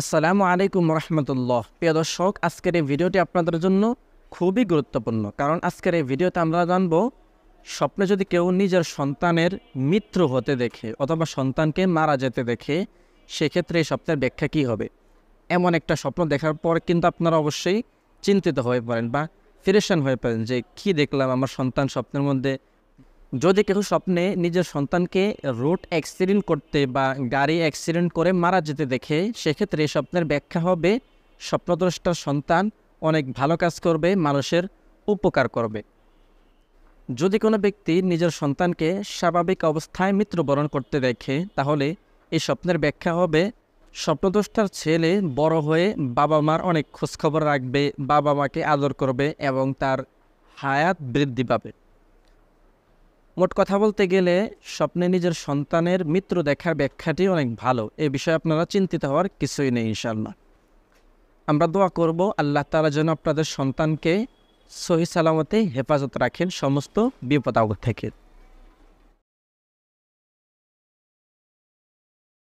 আসসালামু আলাইকুম রহমতুল্লাহ প্রিয় দর্শক আজকের এই ভিডিওটি আপনাদের জন্য খুবই গুরুত্বপূর্ণ কারণ আজকের এই ভিডিওতে আমরা জানব স্বপ্নে যদি কেউ নিজের সন্তানের মৃত্যু হতে দেখে অথবা সন্তানকে মারা যেতে দেখে সেক্ষেত্রে এই স্বপ্নের ব্যাখ্যা কী হবে এমন একটা স্বপ্ন দেখার পর কিন্তু আপনারা অবশ্যই চিন্তিত হয়ে পড়েন বা ফিরেশান হয়ে পড়েন যে কি দেখলাম আমার সন্তান স্বপ্নের মধ্যে যদি কেউ স্বপ্নে নিজের সন্তানকে রোড অ্যাক্সিডেন্ট করতে বা গাড়ি অ্যাক্সিডেন্ট করে মারা যেতে দেখে সেক্ষেত্রে স্বপ্নের ব্যাখ্যা হবে স্বপ্নদ্রষ্টার সন্তান অনেক ভালো কাজ করবে মানুষের উপকার করবে যদি কোনো ব্যক্তি নিজের সন্তানকে স্বাভাবিক অবস্থায় মৃত্যুবরণ করতে দেখে তাহলে এই স্বপ্নের ব্যাখ্যা হবে স্বপ্নদ্রষ্টার ছেলে বড় হয়ে বাবা মার অনেক খোঁজখবর রাখবে বাবা মাকে আদর করবে এবং তার হায়াত বৃদ্ধি পাবে মোট কথা বলতে গেলে স্বপ্নে নিজের সন্তানের মিত্র দেখার ব্যাখ্যাটি অনেক ভালো এ বিষয়ে আপনারা চিন্তিত হওয়ার কিছুই নেই ইনশাল্লাহ আমরা দোয়া করব আল্লাহ তালা যেন আপনাদের সন্তানকে সহি সালামতে হেফাজত রাখেন সমস্ত বিপদাগত থেকে